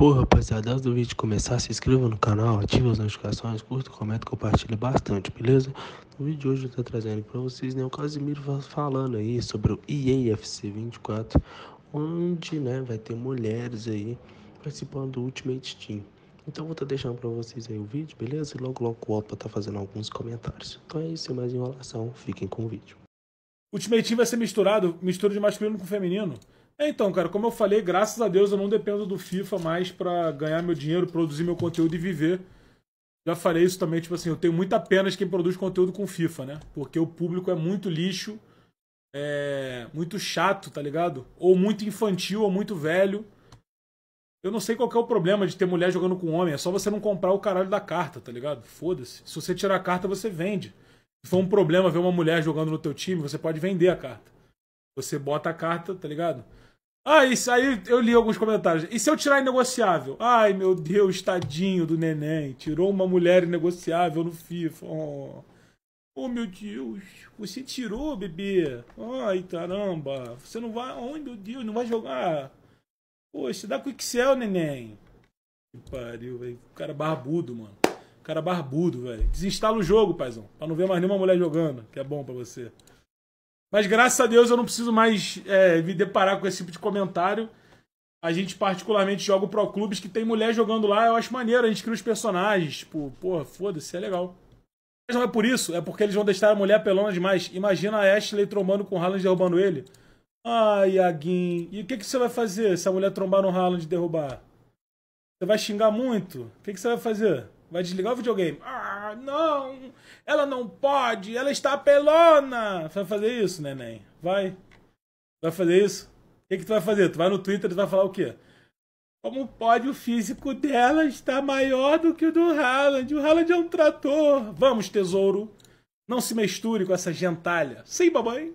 Porra, rapaziada, antes do vídeo começar, se inscreva no canal, ative as notificações, curta, comenta, compartilha bastante, beleza? No vídeo de hoje eu tô trazendo para vocês, né, o Casimiro falando aí sobre o EAFC 24, onde, né, vai ter mulheres aí participando do Ultimate Team. Então vou estar tá deixando para vocês aí o vídeo, beleza? E logo logo volto pra estar tá fazendo alguns comentários. Então é isso, sem mais enrolação, fiquem com o vídeo. Ultimate Team vai ser misturado, mistura de masculino com feminino. É, então, cara, como eu falei, graças a Deus eu não dependo do FIFA mais para ganhar meu dinheiro, produzir meu conteúdo e viver. Já falei isso também, tipo assim, eu tenho muita pena de quem produz conteúdo com FIFA, né? Porque o público é muito lixo, é muito chato, tá ligado? Ou muito infantil, ou muito velho. Eu não sei qual é o problema de ter mulher jogando com homem, é só você não comprar o caralho da carta, tá ligado? Foda-se. Se você tirar a carta, você vende. Se for um problema ver uma mulher jogando no teu time, você pode vender a carta. Você bota a carta, tá ligado? Ah, isso aí eu li alguns comentários. E se eu tirar inegociável? Ai, meu Deus, tadinho do neném. Tirou uma mulher inegociável no FIFA. Oh, oh meu Deus. Você tirou, bebê. Ai, caramba. Você não vai... Ai, oh, meu Deus, não vai jogar. Poxa, dá com o Excel, neném. Que pariu, velho. Cara barbudo, mano. Cara barbudo, velho. Desinstala o jogo, paizão. Pra não ver mais nenhuma mulher jogando. Que é bom pra você. Mas graças a Deus eu não preciso mais é, me deparar com esse tipo de comentário. A gente particularmente joga o Pro Clubes que tem mulher jogando lá, eu acho maneiro, a gente cria os personagens, tipo, porra, foda-se, é legal. Mas não é por isso, é porque eles vão deixar a mulher pelona demais. Imagina a Ashley trombando com o Haaland derrubando ele. Ai, ah, e o que, que você vai fazer se a mulher trombar no Haaland e derrubar? Você vai xingar muito? O que, que você vai fazer? Vai desligar o videogame? Ah! Ah, não, ela não pode, ela está pelona. Vai fazer isso, neném? Vai. Vai fazer isso? O que, que tu vai fazer? Tu vai no Twitter e vai falar o quê? Como pode o físico dela estar maior do que o do Haaland? O Haaland é um trator. Vamos, tesouro. Não se misture com essa gentalha. Sim, babai.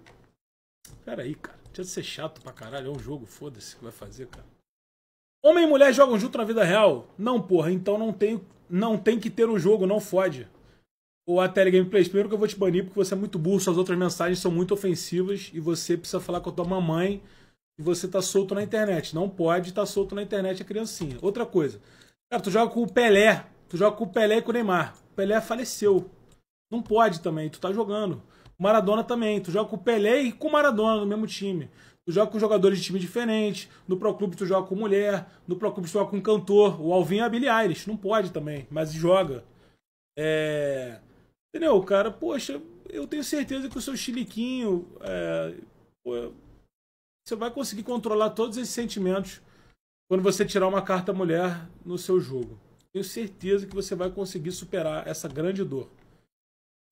Peraí, cara. Tinha de ser chato pra caralho. É um jogo, foda-se. que vai fazer, cara? Homem e mulher jogam junto na vida real? Não, porra. Então não tenho não tem que ter um jogo, não fode. Ou a Telegameplays, primeiro que eu vou te banir porque você é muito burro, suas outras mensagens são muito ofensivas e você precisa falar com a tua mamãe e você tá solto na internet. Não pode estar tá solto na internet a criancinha. Outra coisa, cara, tu joga com o Pelé, tu joga com o Pelé e com o Neymar. O Pelé faleceu. Não pode também, tu tá jogando. Maradona também. Tu joga com o Pelé e com o Maradona no mesmo time. Tu joga com jogadores de time diferente. No Pro Clube tu joga com mulher. No Pro Clube tu joga com cantor. O Alvinho é a Billie Eilish. Não pode também, mas joga. É... Entendeu, cara? Poxa, eu tenho certeza que o seu chiliquinho... É... Você vai conseguir controlar todos esses sentimentos quando você tirar uma carta mulher no seu jogo. Tenho certeza que você vai conseguir superar essa grande dor.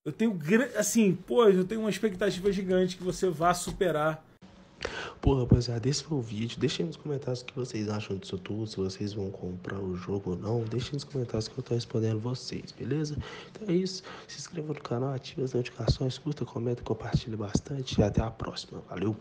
Eu tenho, assim, pô, eu tenho uma expectativa gigante que você vá superar. Pô, rapaziada, esse foi o vídeo. Deixem nos comentários o que vocês acham disso tudo, se vocês vão comprar o jogo ou não. Deixem nos comentários que eu tô respondendo vocês, beleza? Então é isso. Se inscreva no canal, ative as notificações, curta, comenta, compartilhe bastante. E até a próxima. Valeu!